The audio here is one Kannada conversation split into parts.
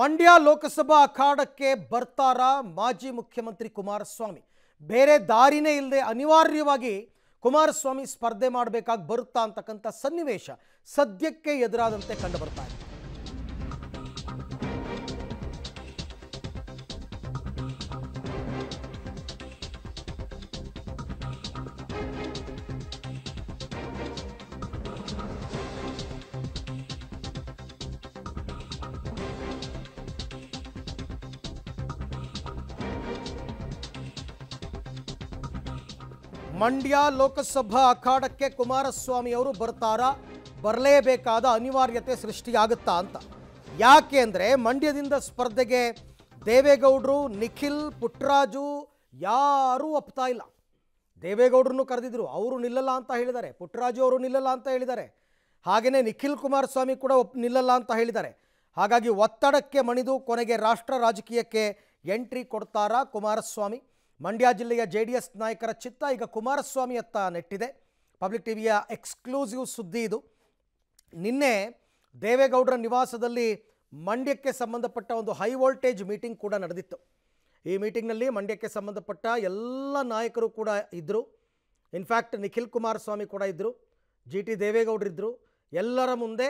ಮಂಡ್ಯ ಲೋಕಸಭಾ ಅಖಾಡಕ್ಕೆ ಬರ್ತಾರಾ ಮಾಜಿ ಮುಖ್ಯಮಂತ್ರಿ ಕುಮಾರಸ್ವಾಮಿ ಬೇರೆ ದಾರಿನೇ ಇಲ್ಲದೆ ಅನಿವಾರ್ಯವಾಗಿ ಕುಮಾರಸ್ವಾಮಿ ಸ್ಪರ್ಧೆ ಮಾಡಬೇಕಾಗಿ ಬರುತ್ತಾ ಅಂತಕ್ಕಂಥ ಸನ್ನಿವೇಶ ಸದ್ಯಕ್ಕೆ ಎದುರಾದಂತೆ ಕಂಡುಬರ್ತಾ ಇದೆ ಮಂಡ್ಯ ಲೋಕಸಭಾ ಅಖಾಡಕ್ಕೆ ಕುಮಾರಸ್ವಾಮಿ ಅವರು ಬರ್ತಾರಾ ಬರಲೇಬೇಕಾದ ಅನಿವಾರ್ಯತೆ ಸೃಷ್ಟಿಯಾಗುತ್ತಾ ಅಂತ ಯಾಕೆ ಅಂದರೆ ಮಂಡ್ಯದಿಂದ ಸ್ಪರ್ಧೆಗೆ ದೇವೇಗೌಡರು ನಿಖಿಲ್ ಪುಟ್ಟರಾಜು ಯಾರೂ ಒಪ್ತಾ ಇಲ್ಲ ದೇವೇಗೌಡ್ರನ್ನು ಕರೆದಿದ್ರು ಅವರು ನಿಲ್ಲಲ್ಲ ಅಂತ ಹೇಳಿದ್ದಾರೆ ಪುಟ್ಟರಾಜು ಅವರು ನಿಲ್ಲಲ್ಲ ಅಂತ ಹೇಳಿದ್ದಾರೆ ಹಾಗೆಯೇ ನಿಖಿಲ್ ಕುಮಾರಸ್ವಾಮಿ ಕೂಡ ಒಪ್ ನಿಲ್ಲಲ್ಲ ಅಂತ ಹೇಳಿದ್ದಾರೆ ಹಾಗಾಗಿ ಒತ್ತಡಕ್ಕೆ ಮಣಿದು ಕೊನೆಗೆ ರಾಷ್ಟ್ರ ರಾಜಕೀಯಕ್ಕೆ ಎಂಟ್ರಿ ಕೊಡ್ತಾರಾ ಕುಮಾರಸ್ವಾಮಿ ಮಂಡ್ಯ ಜಿಲ್ಲೆಯ ಜೆ ಡಿ ಎಸ್ ನಾಯಕರ ಚಿತ್ತ ಈಗ ಕುಮಾರಸ್ವಾಮಿಯತ್ತ ನೆಟ್ಟಿದೆ ಪಬ್ಲಿಕ್ ಟಿವಿಯ ಎಕ್ಸ್ಕ್ಲೂಸಿವ್ ಸುದ್ದಿ ಇದು ನಿನ್ನೆ ದೇವೇಗೌಡರ ನಿವಾಸದಲ್ಲಿ ಮಂಡ್ಯಕ್ಕೆ ಸಂಬಂಧಪಟ್ಟ ಒಂದು ಹೈ ವೋಲ್ಟೇಜ್ ಮೀಟಿಂಗ್ ಕೂಡ ನಡೆದಿತ್ತು ಈ ಮೀಟಿಂಗ್ನಲ್ಲಿ ಮಂಡ್ಯಕ್ಕೆ ಸಂಬಂಧಪಟ್ಟ ಎಲ್ಲ ನಾಯಕರು ಕೂಡ ಇದ್ದರು ಇನ್ಫ್ಯಾಕ್ಟ್ ನಿಖಿಲ್ ಕುಮಾರಸ್ವಾಮಿ ಕೂಡ ಇದ್ದರು ಜಿ ಟಿ ದೇವೇಗೌಡರಿದ್ದರು ಎಲ್ಲರ ಮುಂದೆ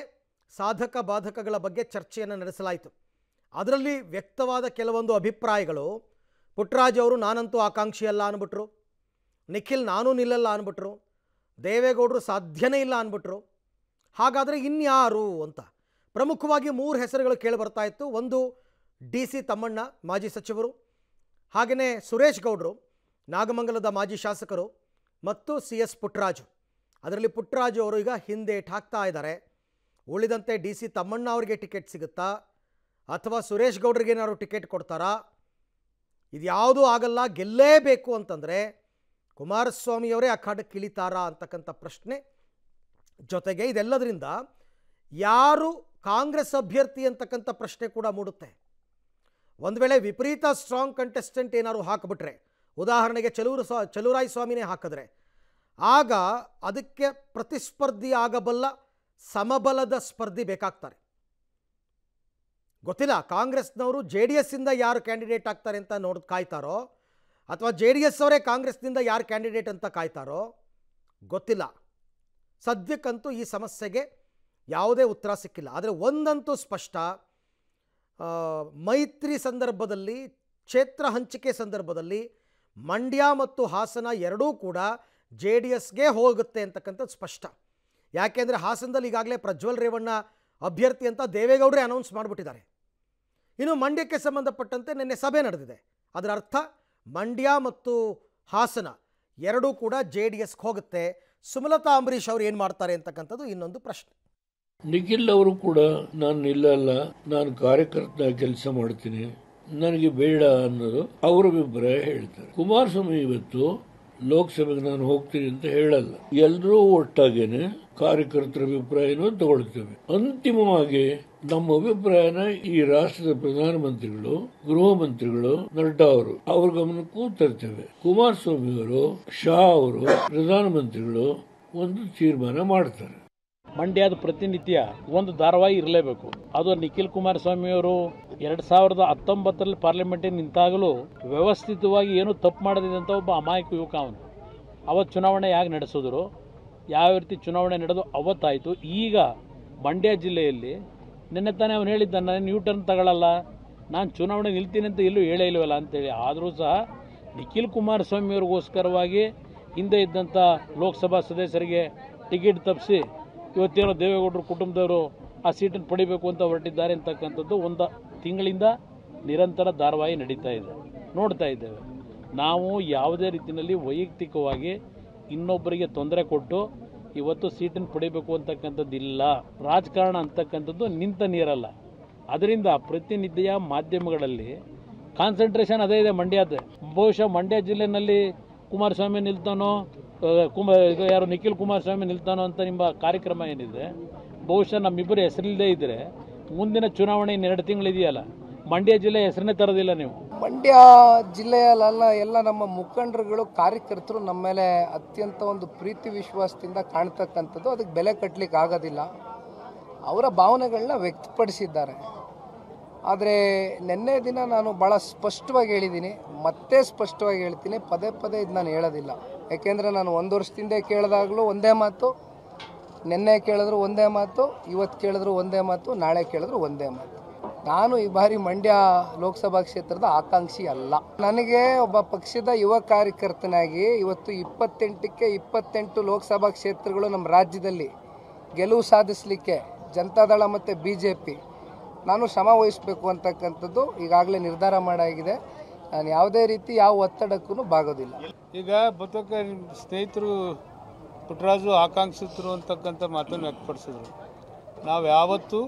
ಸಾಧಕ ಬಾಧಕಗಳ ಬಗ್ಗೆ ಚರ್ಚೆಯನ್ನು ನಡೆಸಲಾಯಿತು ಅದರಲ್ಲಿ ವ್ಯಕ್ತವಾದ ಕೆಲವೊಂದು ಅಭಿಪ್ರಾಯಗಳು ಪುಟ್ರಾಜ್ ಅವರು ನಾನಂತೂ ಆಕಾಂಕ್ಷಿ ಅಲ್ಲ ಅಂದ್ಬಿಟ್ರು ನಿಖಿಲ್ ನಾನೂ ನಿಲ್ಲಲ್ಲ ಅಂದ್ಬಿಟ್ರು ದೇವೇಗೌಡರು ಸಾಧ್ಯನೇ ಇಲ್ಲ ಅಂದ್ಬಿಟ್ರು ಹಾಗಾದರೆ ಇನ್ಯಾರು ಅಂತ ಪ್ರಮುಖವಾಗಿ ಮೂರು ಹೆಸರುಗಳು ಕೇಳಿ ಬರ್ತಾ ಇತ್ತು ಒಂದು ಡಿ ಸಿ ತಮ್ಮಣ್ಣ ಮಾಜಿ ಸಚಿವರು ಹಾಗೆಯೇ ಸುರೇಶ್ ಗೌಡರು ನಾಗಮಂಗಲದ ಮಾಜಿ ಶಾಸಕರು ಮತ್ತು ಸಿ ಎಸ್ ಪುಟ್ರಾಜು ಅದರಲ್ಲಿ ಪುಟ್ಟರಾಜು ಅವರು ಈಗ ಹಿಂದೆ ಹಾಕ್ತಾ ಇದ್ದಾರೆ ಉಳಿದಂತೆ ಡಿ ಸಿ ತಮ್ಮಣ್ಣ ಅವರಿಗೆ ಟಿಕೆಟ್ ಸಿಗುತ್ತಾ ಅಥವಾ ಸುರೇಶ್ ಗೌಡ್ರಿಗೇನಾದ್ರು ಟಿಕೆಟ್ ಕೊಡ್ತಾರಾ ಇದ್ಯಾವುದೂ ಆಗಲ್ಲ ಗೆಲ್ಲೇಬೇಕು ಅಂತಂದರೆ ಕುಮಾರಸ್ವಾಮಿಯವರೇ ಅಖಾಡಕ್ಕೆ ಇಳಿತಾರಾ ಅಂತಕ್ಕಂಥ ಪ್ರಶ್ನೆ ಜೊತೆಗೆ ಇದೆಲ್ಲದರಿಂದ ಯಾರು ಕಾಂಗ್ರೆಸ್ ಅಭ್ಯರ್ಥಿ ಅಂತಕ್ಕಂಥ ಪ್ರಶ್ನೆ ಕೂಡ ಮೂಡುತ್ತೆ ಒಂದು ವೇಳೆ ವಿಪರೀತ ಸ್ಟ್ರಾಂಗ್ ಕಂಟೆಸ್ಟೆಂಟ್ ಏನಾದ್ರು ಹಾಕಿಬಿಟ್ರೆ ಉದಾಹರಣೆಗೆ ಚಲೂರು ಸ್ವಾ ಚಲುರಾಯ ಸ್ವಾಮಿನೇ ಹಾಕಿದ್ರೆ ಆಗ ಅದಕ್ಕೆ ಪ್ರತಿಸ್ಪರ್ಧಿ ಆಗಬಲ್ಲ ಸಮಬಲದ ಸ್ಪರ್ಧಿ ಬೇಕಾಗ್ತಾರೆ ಗೊತ್ತಿಲ್ಲ ಕಾಂಗ್ರೆಸ್ನವರು ಜೆ ಡಿ ಎಸ್ಸಿಂದ ಯಾರು ಕ್ಯಾಂಡಿಡೇಟ್ ಆಗ್ತಾರೆ ಅಂತ ನೋಡ್ ಕಾಯ್ತಾರೋ ಅಥವಾ ಜೆ ಡಿ ಎಸ್ ಅವರೇ ಕಾಂಗ್ರೆಸ್ನಿಂದ ಯಾರು ಕ್ಯಾಂಡಿಡೇಟ್ ಅಂತ ಕಾಯ್ತಾರೋ ಗೊತ್ತಿಲ್ಲ ಸದ್ಯಕ್ಕಂತೂ ಈ ಸಮಸ್ಯೆಗೆ ಯಾವುದೇ ಉತ್ತರ ಸಿಕ್ಕಿಲ್ಲ ಆದರೆ ಒಂದಂತೂ ಸ್ಪಷ್ಟ ಮೈತ್ರಿ ಸಂದರ್ಭದಲ್ಲಿ ಕ್ಷೇತ್ರ ಹಂಚಿಕೆ ಸಂದರ್ಭದಲ್ಲಿ ಮಂಡ್ಯ ಮತ್ತು ಹಾಸನ ಎರಡೂ ಕೂಡ ಜೆ ಡಿ ಎಸ್ಗೆ ಹೋಗುತ್ತೆ ಅಂತಕ್ಕಂಥದ್ದು ಸ್ಪಷ್ಟ ಯಾಕೆಂದರೆ ಹಾಸನದಲ್ಲಿ ಈಗಾಗಲೇ ಪ್ರಜ್ವಲ್ ರೇವಣ್ಣ ಅಭ್ಯರ್ಥಿ ಅಂತ ದೇವೇಗೌಡರೇ ಅನೌನ್ಸ್ ಮಾಡಿಬಿಟ್ಟಿದ್ದಾರೆ ಇನ್ನು ಮಂಡ್ಯಕ್ಕೆ ಸಂಬಂಧಪಟ್ಟಂತೆ ನಿನ್ನೆ ಸಭೆ ನಡೆದಿದೆ ಅದರ ಅರ್ಥ ಮಂಡ್ಯ ಮತ್ತು ಹಾಸನ ಎರಡೂ ಕೂಡ ಜೆ ಡಿ ಎಸ್ಗೆ ಹೋಗುತ್ತೆ ಸುಮಲತಾ ಅಂಬರೀಷ್ ಅವರು ಏನು ಮಾಡ್ತಾರೆ ಅಂತಕ್ಕಂಥದ್ದು ಇನ್ನೊಂದು ಪ್ರಶ್ನೆ ನಿಖಿಲ್ ಅವರು ಕೂಡ ನಾನು ನಿಲ್ಲಲ್ಲ ನಾನು ಕಾರ್ಯಕರ್ತನ ಕೆಲಸ ಮಾಡ್ತೀನಿ ನನಗೆ ಬೇಡ ಅನ್ನೋದು ಅವರ ಅಭಿಪ್ರಾಯ ಹೇಳ್ತಾರೆ ಕುಮಾರಸ್ವಾಮಿ ಇವತ್ತು ಲೋಕಸಭೆಗೆ ನಾನು ಹೋಗ್ತೀನಿ ಅಂತ ಹೇಳಲ್ಲ ಎಲ್ಲರೂ ಒಟ್ಟಾಗೇನೆ ಕಾರ್ಯಕರ್ತರ ಅಭಿಪ್ರಾಯನೂ ತಗೊಳ್ತೇವೆ ಅಂತಿಮವಾಗಿ ನಮ್ಮ ಅಭಿಪ್ರಾಯನ ಈ ರಾಷ್ಟ್ರದ ಪ್ರಧಾನಮಂತ್ರಿಗಳು ಗೃಹ ಮಂತ್ರಿಗಳು ನಡ್ಡಾ ಅವರು ಅವ್ರ ಗಮನಕ್ಕೂ ತರ್ತೇವೆ ಕುಮಾರಸ್ವಾಮಿ ಅವರು ಶಾ ಅವರು ಪ್ರಧಾನಮಂತ್ರಿಗಳು ಒಂದು ತೀರ್ಮಾನ ಮಾಡ್ತಾರೆ ಮಂಡ್ಯದ ಪ್ರತಿನಿತ್ಯ ಒಂದು ಧಾರಾವಾಹಿ ಇರಲೇಬೇಕು ಅದು ನಿಖಿಲ್ ಕುಮಾರಸ್ವಾಮಿ ಅವರು ಎರಡ್ ಸಾವಿರದ ಹತ್ತೊಂಬತ್ತರಲ್ಲಿ ಪಾರ್ಲಿಮೆಂಟಿಗೆ ನಿಂತಾಗಲೂ ವ್ಯವಸ್ಥಿತವಾಗಿ ಏನು ತಪ್ಪು ಅಂತ ಒಬ್ಬ ಅಮಾಯಕ ಯುವಕ ಅವನು ಅವತ್ತು ಚುನಾವಣೆ ಯಾಕೆ ನಡೆಸಿದ್ರು ಯಾವ ರೀತಿ ಚುನಾವಣೆ ನಡೆದು ಅವತ್ತಾಯಿತು ಈಗ ಮಂಡ್ಯ ಜಿಲ್ಲೆಯಲ್ಲಿ ನಿನ್ನೆ ತಾನೇ ಅವನು ಹೇಳಿದ್ದ ನಾನು ಟರ್ನ್ ತಗೊಳ್ಳಲ್ಲ ನಾನು ಚುನಾವಣೆ ನಿಲ್ತೀನಿ ಅಂತ ಇಲ್ಲೂ ಹೇಳೇ ಇಲ್ವಲ್ಲ ಅಂತೇಳಿ ಆದರೂ ಸಹ ನಿಖಿಲ್ ಕುಮಾರಸ್ವಾಮಿಯವ್ರಿಗೋಸ್ಕರವಾಗಿ ಹಿಂದೆ ಇದ್ದಂಥ ಲೋಕಸಭಾ ಸದಸ್ಯರಿಗೆ ಟಿಕೆಟ್ ತಪ್ಪಿಸಿ ಇವತ್ತೇನೋ ದೇವೇಗೌಡರು ಕುಟುಂಬದವರು ಆ ಸೀಟನ್ನು ಪಡಿಬೇಕು ಅಂತ ಹೊರಟಿದ್ದಾರೆ ಅಂತಕ್ಕಂಥದ್ದು ಒಂದು ತಿಂಗಳಿಂದ ನಿರಂತರ ಧಾರಾವಾಹಿ ನಡೀತಾ ಇದೆ ನೋಡ್ತಾ ಇದ್ದೇವೆ ನಾವು ಯಾವುದೇ ರೀತಿಯಲ್ಲಿ ವೈಯಕ್ತಿಕವಾಗಿ ಇನ್ನೊಬ್ಬರಿಗೆ ತೊಂದರೆ ಕೊಟ್ಟು ಇವತ್ತು ಸೀಟನ್ನು ಪಡಿಬೇಕು ಅಂತಕ್ಕಂಥದ್ದು ಇಲ್ಲ ರಾಜಕಾರಣ ಅಂತಕ್ಕಂಥದ್ದು ನಿಂತ ನೀರಲ್ಲ ಅದರಿಂದ ಪ್ರತಿನಿತ್ಯ ಮಾಧ್ಯಮಗಳಲ್ಲಿ ಕಾನ್ಸಂಟ್ರೇಷನ್ ಅದೇ ಇದೆ ಮಂಡ್ಯದ ಬಹುಶಃ ಮಂಡ್ಯ ಜಿಲ್ಲೆಯಲ್ಲಿ ಕುಮಾರಸ್ವಾಮಿ ನಿಲ್ತಾನೋ ಕುಮ ಯಾರು ನಿಖಿಲ್ ಕುಮಾರಸ್ವಾಮಿ ನಿಲ್ತಾನೋ ಅಂತ ನಿಮ್ಮ ಕಾರ್ಯಕ್ರಮ ಏನಿದೆ ಬಹುಶಃ ನಮ್ಮಿಬ್ಬರು ಹೆಸರಿಲ್ಲದೇ ಇದ್ದರೆ ಮುಂದಿನ ಚುನಾವಣೆ ಇನ್ನೆರಡು ತಿಂಗಳಿದೆಯಲ್ಲ ಮಂಡ್ಯ ಜಿಲ್ಲೆ ಹೆಸರನ್ನೇ ತರೋದಿಲ್ಲ ನೀವು ಮಂಡ್ಯ ಜಿಲ್ಲೆಯಲ್ಲೆಲ್ಲ ಎಲ್ಲ ನಮ್ಮ ಮುಖಂಡರುಗಳು ಕಾರ್ಯಕರ್ತರು ನಮ್ಮ ಮೇಲೆ ಅತ್ಯಂತ ಒಂದು ಪ್ರೀತಿ ವಿಶ್ವಾಸದಿಂದ ಕಾಣ್ತಕ್ಕಂಥದ್ದು ಅದಕ್ಕೆ ಬೆಲೆ ಕಟ್ಟಲಿಕ್ಕೆ ಆಗೋದಿಲ್ಲ ಅವರ ಭಾವನೆಗಳನ್ನ ವ್ಯಕ್ತಪಡಿಸಿದ್ದಾರೆ ಆದರೆ ನಿನ್ನೆ ದಿನ ನಾನು ಭಾಳ ಸ್ಪಷ್ಟವಾಗಿ ಹೇಳಿದ್ದೀನಿ ಮತ್ತೆ ಸ್ಪಷ್ಟವಾಗಿ ಹೇಳ್ತೀನಿ ಪದೇ ಪದೇ ಇದು ನಾನು ಹೇಳೋದಿಲ್ಲ ಯಾಕೆಂದರೆ ನಾನು ಒಂದು ವರ್ಷದಿಂದ ಕೇಳಿದಾಗಲೂ ಒಂದೇ ಮಾತು ನಿನ್ನೆ ಕೇಳಿದ್ರು ಒಂದೇ ಮಾತು ಇವತ್ತು ಕೇಳಿದ್ರು ಒಂದೇ ಮಾತು ನಾಳೆ ಕೇಳಿದ್ರು ಒಂದೇ ಮಾತು ನಾನು ಈ ಬಾರಿ ಮಂಡ್ಯ ಲೋಕಸಭಾ ಕ್ಷೇತ್ರದ ಆಕಾಂಕ್ಷಿ ಅಲ್ಲ ನನಗೆ ಒಬ್ಬ ಪಕ್ಷದ ಯುವ ಕಾರ್ಯಕರ್ತನಾಗಿ ಇವತ್ತು ಇಪ್ಪತ್ತೆಂಟಕ್ಕೆ ಇಪ್ಪತ್ತೆಂಟು ಲೋಕಸಭಾ ಕ್ಷೇತ್ರಗಳು ನಮ್ಮ ರಾಜ್ಯದಲ್ಲಿ ಗೆಲುವು ಸಾಧಿಸಲಿಕ್ಕೆ ಜನತಾದಳ ಮತ್ತು ಬಿ ಜೆ ಪಿ ನಾನು ಶ್ರಮ ವಹಿಸಬೇಕು ಅಂತಕ್ಕಂಥದ್ದು ಈಗಾಗಲೇ ನಿರ್ಧಾರ ಮಾಡಾಗಿದೆ ನಾನು ಯಾವುದೇ ರೀತಿ ಯಾವ ಒತ್ತಡಕ್ಕೂ ಬಾಗೋದಿಲ್ಲ ಈಗ ಬತ್ತಕ್ಕೆ ಸ್ನೇಹಿತರು ಪುಟ್ಟರಾಜು ಆಕಾಂಕ್ಷಿತರು ಅಂತಕ್ಕಂಥ ಮಾತನ್ನು ವ್ಯಕ್ತಪಡಿಸಿದರು ನಾವು ಯಾವತ್ತೂ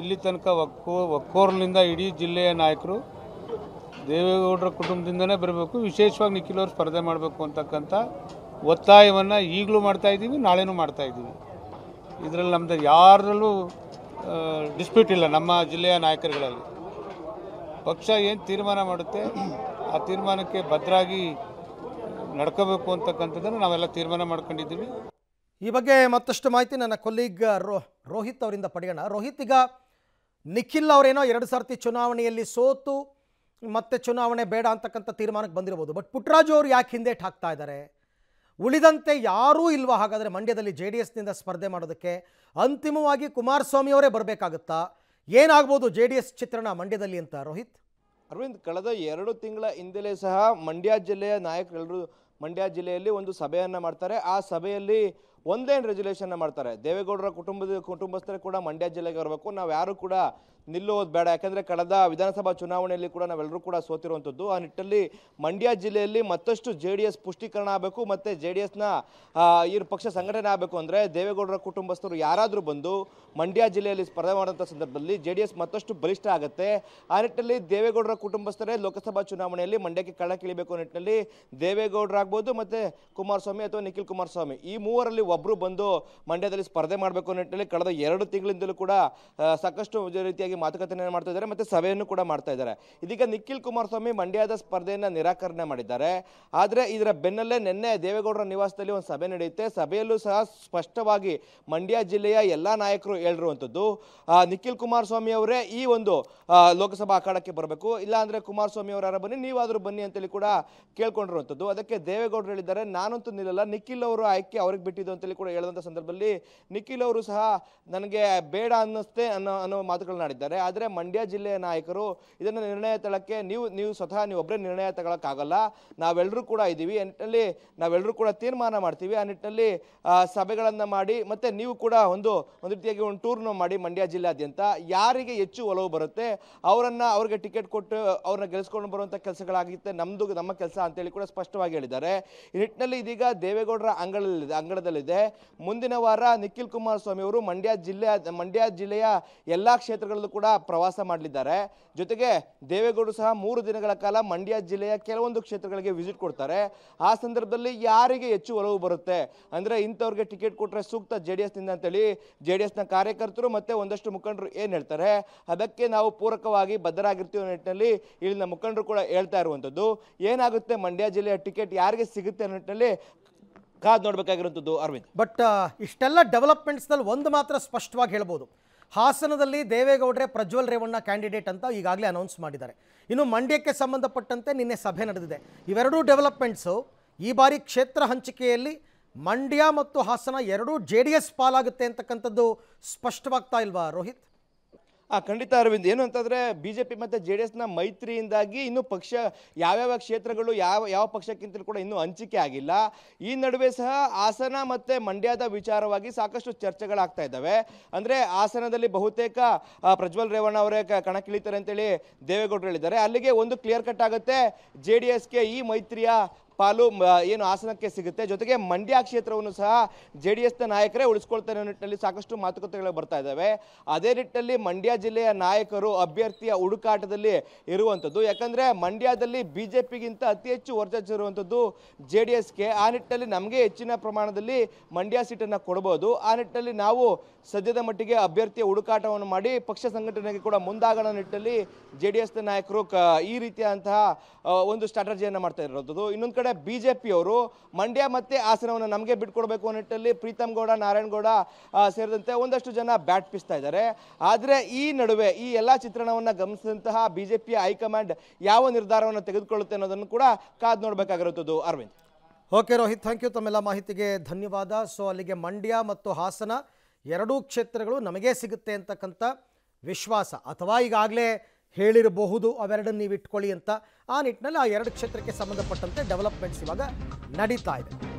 ಇಲ್ಲಿ ತನಕ ಒಕ್ಕೋ ಒಕ್ಕೋರ್ಲಿಂದ ಇಡೀ ಜಿಲ್ಲೆಯ ನಾಯಕರು ದೇವೇಗೌಡರ ಕುಟುಂಬದಿಂದನೇ ಬರಬೇಕು ವಿಶೇಷವಾಗಿ ನಿಖಿಲವ್ರು ಸ್ಪರ್ಧೆ ಮಾಡಬೇಕು ಅಂತಕ್ಕಂಥ ಒತ್ತಾಯವನ್ನು ಈಗಲೂ ಮಾಡ್ತಾ ಇದ್ದೀವಿ ನಾಳೆನೂ ಮಾಡ್ತಾ ಇದ್ದೀವಿ ಇದರಲ್ಲಿ ನಮ್ಮದು ಯಾರಲ್ಲೂ ಡಿಸ್ಪ್ಯೂಟ್ ಇಲ್ಲ ನಮ್ಮ ಜಿಲ್ಲೆಯ ನಾಯಕರುಗಳಲ್ಲಿ ಪಕ್ಷ ಏನು ತೀರ್ಮಾನ ಮಾಡುತ್ತೆ ಆ ತೀರ್ಮಾನಕ್ಕೆ ಭದ್ರಾಗಿ ನಡ್ಕೋಬೇಕು ಅಂತಕ್ಕಂಥದ್ದನ್ನು ನಾವೆಲ್ಲ ತೀರ್ಮಾನ ಮಾಡ್ಕೊಂಡಿದ್ದೀವಿ ಈ ಬಗ್ಗೆ ಮತ್ತಷ್ಟು ಮಾಹಿತಿ ನನ್ನ ಕೊಲೀಗ್ ರೋ ರೋಹಿತ್ ಅವರಿಂದ ಪಡೆಯೋಣ ರೋಹಿತ್ ಈಗ ನಿಖಿಲ್ ಅವರೇನೋ ಎರಡು ಸರ್ತಿ ಚುನಾವಣೆಯಲ್ಲಿ ಸೋತು ಮತ್ತೆ ಚುನಾವಣೆ ಬೇಡ ಅಂತಕ್ಕಂಥ ತೀರ್ಮಾನಕ್ಕೆ ಬಂದಿರ್ಬೋದು ಬಟ್ ಪುಟ್ಟರಾಜು ಅವರು ಯಾಕೆ ಹಿಂದೇಟ್ ಹಾಕ್ತಾ ಇದ್ದಾರೆ ಉಳಿದಂತೆ ಯಾರೂ ಇಲ್ವಾ ಹಾಗಾದರೆ ಮಂಡ್ಯದಲ್ಲಿ ಜೆ ಡಿ ಎಸ್ನಿಂದ ಸ್ಪರ್ಧೆ ಮಾಡೋದಕ್ಕೆ ಅಂತಿಮವಾಗಿ ಕುಮಾರಸ್ವಾಮಿ ಅವರೇ ಬರಬೇಕಾಗುತ್ತಾ ಏನಾಗ್ಬೋದು ಜೆ ಡಿ ಎಸ್ ಚಿತ್ರಣ ಮಂಡ್ಯದಲ್ಲಿ ಅಂತ ರೋಹಿತ್ ಅರವಿಂದ್ ಕಳೆದ ಎರಡು ತಿಂಗಳ ಹಿಂದೆಲೇ ಸಹ ಮಂಡ್ಯ ಜಿಲ್ಲೆಯ ನಾಯಕರೆಲ್ಲರೂ ಮಂಡ್ಯ ಜಿಲ್ಲೆಯಲ್ಲಿ ಒಂದು ಸಭೆಯನ್ನು ಮಾಡ್ತಾರೆ ಆ ಸಭೆಯಲ್ಲಿ ಒಂದೇನು ರೆಜುಲೇಷನ್ ಮಾಡ್ತಾರೆ ದೇವೇಗೌಡರ ಕುಟುಂಬದ ಕುಟುಂಬಸ್ಥರೇ ಕೂಡ ಮಂಡ್ಯ ಜಿಲ್ಲೆಗೆ ಬರಬೇಕು ನಾವು ಯಾರು ಕೂಡ ನಿಲ್ಲೋದು ಬೇಡ ಯಾಕಂದರೆ ಕಳೆದ ವಿಧಾನಸಭಾ ಚುನಾವಣೆಯಲ್ಲಿ ಕೂಡ ನಾವೆಲ್ಲರೂ ಕೂಡ ಸೋತಿರುವಂಥದ್ದು ಆ ನಿಟ್ಟಲ್ಲಿ ಮಂಡ್ಯ ಜಿಲ್ಲೆಯಲ್ಲಿ ಮತ್ತಷ್ಟು ಜೆ ಡಿ ಎಸ್ ಪುಷ್ಟೀಕರಣ ಆಗಬೇಕು ಮತ್ತು ಜೆ ಡಿ ಎಸ್ನ ಈ ಪಕ್ಷ ಸಂಘಟನೆ ಆಗಬೇಕು ಅಂದರೆ ದೇವೇಗೌಡರ ಕುಟುಂಬಸ್ಥರು ಯಾರಾದರೂ ಬಂದು ಮಂಡ್ಯ ಜಿಲ್ಲೆಯಲ್ಲಿ ಸ್ಪರ್ಧೆ ಮಾಡುವಂಥ ಸಂದರ್ಭದಲ್ಲಿ ಜೆ ಡಿ ಎಸ್ ಮತ್ತಷ್ಟು ಬಲಿಷ್ಠ ಆಗುತ್ತೆ ಆ ನಿಟ್ಟಿನಲ್ಲಿ ದೇವೇಗೌಡರ ಕುಟುಂಬಸ್ಥರೇ ಲೋಕಸಭಾ ಚುನಾವಣೆಯಲ್ಲಿ ಮಂಡ್ಯಕ್ಕೆ ಕಳಕಿಳಿಬೇಕು ನಿಟ್ಟಿನಲ್ಲಿ ದೇವೇಗೌಡರಾಗ್ಬೋದು ಮತ್ತು ಕುಮಾರಸ್ವಾಮಿ ಅಥವಾ ನಿಖಿಲ್ ಕುಮಾರಸ್ವಾಮಿ ಈ ಮೂವರಲ್ಲಿ ಒಬ್ಬರು ಬಂದು ಮಂಡ್ಯದಲ್ಲಿ ಸ್ಪರ್ಧೆ ಮಾಡಬೇಕು ನಿಟ್ಟಿನಲ್ಲಿ ಕಳೆದ ಎರಡು ತಿಂಗಳಿಂದಲೂ ಕೂಡ ಸಾಕಷ್ಟು ರೀತಿಯಾಗಿ ಮಾತುಕತೆಯನ್ನು ಮಾಡ್ತಾ ಇದ್ದಾರೆ ಮತ್ತು ಸಭೆಯನ್ನು ಕೂಡ ಮಾಡ್ತಾ ಇದ್ದಾರೆ ಇದೀಗ ನಿಖಿಲ್ ಕುಮಾರಸ್ವಾಮಿ ಮಂಡ್ಯದ ಸ್ಪರ್ಧೆಯನ್ನು ನಿರಾಕರಣೆ ಮಾಡಿದ್ದಾರೆ ಆದರೆ ಇದರ ಬೆನ್ನಲ್ಲೇ ನಿನ್ನೆ ದೇವೇಗೌಡರ ನಿವಾಸದಲ್ಲಿ ಒಂದು ಸಭೆ ನಡೆಯುತ್ತೆ ಸಭೆಯಲ್ಲೂ ಸಹ ಸ್ಪಷ್ಟವಾಗಿ ಮಂಡ್ಯ ಜಿಲ್ಲೆಯ ಎಲ್ಲ ನಾಯಕರು ಹೇಳಿರುವಂಥದ್ದು ನಿಖಿಲ್ ಕುಮಾರಸ್ವಾಮಿ ಅವರೇ ಈ ಒಂದು ಲೋಕಸಭಾ ಅಖಾಡಕ್ಕೆ ಬರಬೇಕು ಇಲ್ಲಾಂದರೆ ಕುಮಾರಸ್ವಾಮಿ ಅವರ ಬನ್ನಿ ನೀವಾದರೂ ಬನ್ನಿ ಅಂತೇಳಿ ಕೂಡ ಕೇಳ್ಕೊಂಡಿರುವಂಥದ್ದು ಅದಕ್ಕೆ ದೇವೇಗೌಡರು ಹೇಳಿದ್ದಾರೆ ನಾನಂತೂ ನಿಲ್ಲಲ್ಲ ನಿಖಿಲ್ ಅವರು ಆಯ್ಕೆ ಅವ್ರಿಗೆ ಬಿಟ್ಟಿದ್ದು ಅಂತೇಳಿ ಕೂಡ ಹೇಳಿದಂಥ ಸಂದರ್ಭದಲ್ಲಿ ನಿಖಿಲ್ ಅವರು ಸಹ ನನಗೆ ಬೇಡ ಅನ್ನಿಸ್ತೆ ಅನ್ನೋ ಅನ್ನೋ ಮಾತುಗಳನ್ನಾಡಿದ್ದಾರೆ ಆದರೆ ಮಂಡ್ಯ ಜಿಲ್ಲೆಯ ನಾಯಕರು ಇದನ್ನು ನಿರ್ಣಯ ತಳಕ್ಕೆ ನೀವು ನೀವು ಸ್ವತಃ ನೀವು ಒಬ್ಬರೇ ನಿರ್ಣಯ ತಗೊಳಕ್ಕಾಗಲ್ಲ ನಾವೆಲ್ಲರೂ ಕೂಡ ಇದ್ದೀವಿ ಆ ನಿಟ್ಟಿನಲ್ಲಿ ನಾವೆಲ್ಲರೂ ಕೂಡ ತೀರ್ಮಾನ ಮಾಡ್ತೀವಿ ಆ ನಿಟ್ಟಿನಲ್ಲಿ ಸಭೆಗಳನ್ನು ಮಾಡಿ ಮತ್ತು ನೀವು ಕೂಡ ಒಂದು ಒಂದು ರೀತಿಯಾಗಿ ಒಂದು ಟೂರ್ನ ಮಾಡಿ ಮಂಡ್ಯ ಜಿಲ್ಲಾದ್ಯಂತ ಯಾರಿಗೆ ಹೆಚ್ಚು ಒಲವು ಬರುತ್ತೆ ಅವರನ್ನು ಅವ್ರಿಗೆ ಟಿಕೆಟ್ ಕೊಟ್ಟು ಅವ್ರನ್ನ ಗೆಲ್ಸ್ಕೊಂಡು ಬರುವಂಥ ಕೆಲಸಗಳಾಗಿತ್ತೆ ನಮ್ಮದು ನಮ್ಮ ಕೆಲಸ ಅಂತೇಳಿ ಕೂಡ ಸ್ಪಷ್ಟವಾಗಿ ಹೇಳಿದ್ದಾರೆ ಈ ನಿಟ್ಟಿನಲ್ಲಿ ಇದೀಗ ದೇವೇಗೌಡರ ಅಂಗಳದಲ್ಲಿದೆ ಅಂಗಳದಲ್ಲಿದೆ ಮುಂದಿನ ವಾರ ನಿಖಿಲ್ ಕುಮಾರಸ್ವಾಮಿ ಅವರು ಮಂಡ್ಯ ಜಿಲ್ಲೆ ಮಂಡ್ಯ ಜಿಲ್ಲೆಯ ಎಲ್ಲ ಕ್ಷೇತ್ರಗಳಲ್ಲೂ ಕೂಡ ಪ್ರವಾಸ ಮಾಡಲಿದ್ದಾರೆ ಜೊತೆಗೆ ದೇವೇಗೌಡರು ಸಹ ಮೂರು ದಿನಗಳ ಕಾಲ ಮಂಡ್ಯ ಜಿಲ್ಲೆಯ ಕೆಲವೊಂದು ಕ್ಷೇತ್ರಗಳಿಗೆ ವಿಸಿಟ್ ಕೊಡ್ತಾರೆ ಆ ಸಂದರ್ಭದಲ್ಲಿ ಯಾರಿಗೆ ಹೆಚ್ಚು ಒಲವು ಬರುತ್ತೆ ಅಂದರೆ ಇಂಥವ್ರಿಗೆ ಟಿಕೆಟ್ ಕೊಟ್ಟರೆ ಸೂಕ್ತ ಜೆ ಡಿ ಎಸ್ನಿಂದ ಅಂತೇಳಿ ಜೆ ಡಿ ಎಸ್ನ ಕಾರ್ಯಕರ್ತರು ಮತ್ತು ಒಂದಷ್ಟು ಮುಖಂಡರು ಏನು ಹೇಳ್ತಾರೆ ಅದಕ್ಕೆ ನಾವು ಪೂರಕವಾಗಿ ಬದ್ಧರಾಗಿರ್ತೀವಿ ನಿಟ್ಟಿನಲ್ಲಿ ಇಲ್ಲಿನ ಮುಖಂಡರು ಕೂಡ ಹೇಳ್ತಾ ಇರುವಂಥದ್ದು ಏನಾಗುತ್ತೆ ಮಂಡ್ಯ ಜಿಲ್ಲೆಯ ಟಿಕೆಟ್ ಯಾರಿಗೆ ಸಿಗುತ್ತೆ ಅನ್ನೋ ನಿಟ್ಟಿನಲ್ಲಿ ಕಾದು ನೋಡಬೇಕಾಗಿರುವಂಥದ್ದು ಅರವಿಂದ್ ಬಟ್ ಇಷ್ಟೆಲ್ಲ ಡೆವಲಪ್ಮೆಂಟ್ಸ್ನಲ್ಲಿ ಒಂದು ಮಾತ್ರ ಸ್ಪಷ್ಟವಾಗಿ ಹೇಳ್ಬೋದು ಹಾಸನದಲ್ಲಿ ದೇವೇಗೌಡರೆ ಪ್ರಜ್ವಲ್ ರೇವಣ್ಣ ಕ್ಯಾಂಡಿಡೇಟ್ ಅಂತ ಈಗಾಗಲೇ ಅನೌನ್ಸ್ ಮಾಡಿದ್ದಾರೆ ಇನ್ನು ಮಂಡ್ಯಕ್ಕೆ ಸಂಬಂಧಪಟ್ಟಂತೆ ನಿನ್ನೆ ಸಭೆ ನಡೆದಿದೆ ಇವೆರಡೂ ಡೆವಲಪ್ಮೆಂಟ್ಸು ಈ ಬಾರಿ ಕ್ಷೇತ್ರ ಹಂಚಿಕೆಯಲ್ಲಿ ಮಂಡ್ಯ ಮತ್ತು ಹಾಸನ ಎರಡೂ ಜೆ ಡಿ ಎಸ್ ಪಾಲಾಗುತ್ತೆ ಅಂತಕ್ಕಂಥದ್ದು ಸ್ಪಷ್ಟವಾಗ್ತಾ ಇಲ್ವಾ ರೋಹಿತ್ ಆ ಖಂಡಿತ ಅರವಿಂದ್ ಏನು ಅಂತಂದರೆ ಬಿ ಜೆ ಪಿ ಮತ್ತು ಜೆ ಡಿ ಎಸ್ನ ಮೈತ್ರಿಯಿಂದಾಗಿ ಇನ್ನೂ ಪಕ್ಷ ಯಾವ್ಯಾವ ಕ್ಷೇತ್ರಗಳು ಯಾವ ಯಾವ ಪಕ್ಷಕ್ಕಿಂತಲೂ ಕೂಡ ಇನ್ನೂ ಹಂಚಿಕೆ ಆಗಿಲ್ಲ ಈ ನಡುವೆ ಸಹ ಹಾಸನ ಮತ್ತು ಮಂಡ್ಯದ ವಿಚಾರವಾಗಿ ಸಾಕಷ್ಟು ಚರ್ಚೆಗಳಾಗ್ತಾ ಇದ್ದಾವೆ ಅಂದರೆ ಹಾಸನದಲ್ಲಿ ಬಹುತೇಕ ಪ್ರಜ್ವಲ್ ರೇವಣ್ಣ ಅವರೇ ಕಣಕ್ಕಿಳಿತಾರೆ ಅಂತೇಳಿ ದೇವೇಗೌಡರು ಹೇಳಿದ್ದಾರೆ ಅಲ್ಲಿಗೆ ಒಂದು ಕ್ಲಿಯರ್ ಕಟ್ ಆಗುತ್ತೆ ಜೆ ಡಿ ಎಸ್ಗೆ ಈ ಮೈತ್ರಿಯ ಪಾಲು ಏನು ಆಸನಕ್ಕೆ ಸಿಗುತ್ತೆ ಜೊತೆಗೆ ಮಂಡ್ಯ ಕ್ಷೇತ್ರವನ್ನು ಸಹ ಜೆ ಡಿ ಎಸ್ನ ನಾಯಕರೇ ಉಳಿಸ್ಕೊಳ್ತಾರೆ ನಿಟ್ಟಿನಲ್ಲಿ ಸಾಕಷ್ಟು ಮಾತುಕತೆಗಳು ಬರ್ತಾ ಇದ್ದಾವೆ ಅದೇ ನಿಟ್ಟಿನಲ್ಲಿ ಮಂಡ್ಯ ಜಿಲ್ಲೆಯ ನಾಯಕರು ಅಭ್ಯರ್ಥಿಯ ಹುಡುಕಾಟದಲ್ಲಿ ಇರುವಂಥದ್ದು ಯಾಕಂದರೆ ಮಂಡ್ಯದಲ್ಲಿ ಬಿ ಜೆ ಪಿಗಿಂತ ಅತಿ ಹೆಚ್ಚು ವರ್ಜಿರುವಂಥದ್ದು ಜೆ ಡಿ ಎಸ್ಗೆ ಆ ನಿಟ್ಟಿನಲ್ಲಿ ನಮಗೆ ಹೆಚ್ಚಿನ ಪ್ರಮಾಣದಲ್ಲಿ ಮಂಡ್ಯ ಸೀಟನ್ನು ಕೊಡ್ಬೋದು ಆ ನಿಟ್ಟಿನಲ್ಲಿ ನಾವು ಸದ್ಯದ ಮಟ್ಟಿಗೆ ಅಭ್ಯರ್ಥಿಯ ಹುಡುಕಾಟವನ್ನು ಮಾಡಿ ಪಕ್ಷ ಸಂಘಟನೆಗೆ ಕೂಡ ಮುಂದಾಗೋಣ ನಿಟ್ಟಿನಲ್ಲಿ ಜೆ ಡಿ ಎಸ್ನ ನಾಯಕರು ಕ ಈ ರೀತಿಯಾದಂತಹ ಒಂದು ಸ್ಟ್ರಾಟಜಿಯನ್ನು ಮಾಡ್ತಾ ಇರೋದು ಇನ್ನೊಂದು ಕಡೆ ಕಡೆ ಬಿ ಜೆ ಪಿಯವರು ಮಂಡ್ಯ ಮತ್ತೆ ಹಾಸನವನ್ನು ನಮಗೆ ಬಿಟ್ಕೊಡ್ಬೇಕು ಅನ್ನೋ ನಿಟ್ಟಲ್ಲಿ ಪ್ರೀತಮ್ ಗೌಡ ಗೌಡ ಸೇರಿದಂತೆ ಒಂದಷ್ಟು ಜನ ಬ್ಯಾಟ್ ಪಿಸ್ತಾ ಇದ್ದಾರೆ ಆದರೆ ಈ ನಡುವೆ ಈ ಎಲ್ಲ ಚಿತ್ರಣವನ್ನು ಗಮನಿಸಿದಂತಹ ಬಿ ಜೆ ಪಿ ಹೈಕಮಾಂಡ್ ಯಾವ ನಿರ್ಧಾರವನ್ನು ತೆಗೆದುಕೊಳ್ಳುತ್ತೆ ಅನ್ನೋದನ್ನು ಕೂಡ ಕಾದು ನೋಡಬೇಕಾಗಿರುತ್ತದೆ Arvind okay Rohit thank you ತಮ್ಮೆಲ್ಲ ಮಾಹಿತಿಗೆ ಧನ್ಯವಾದ ಸೊ ಅಲ್ಲಿಗೆ ಮಂಡ್ಯ ಮತ್ತು ಹಾಸನ ಎರಡೂ ಕ್ಷೇತ್ರಗಳು ನಮಗೆ ಸಿಗುತ್ತೆ ಅಂತಕ್ಕಂಥ ವಿಶ್ವಾಸ ಅಥವಾ ಈಗಾಗಲೇ ಹೇಳಿರಬಹುದು ಅವೆರಡನ್ನು ನೀವು ಇಟ್ಕೊಳ್ಳಿ ಅಂತ ಆ ನಿಟ್ಟಿನಲ್ಲಿ ಆ ಎರಡು ಕ್ಷೇತ್ರಕ್ಕೆ ಸಂಬಂಧಪಟ್ಟಂತೆ ಡೆವಲಪ್ಮೆಂಟ್ಸ್ ಇವಾಗ ನಡೀತಾ ಇದೆ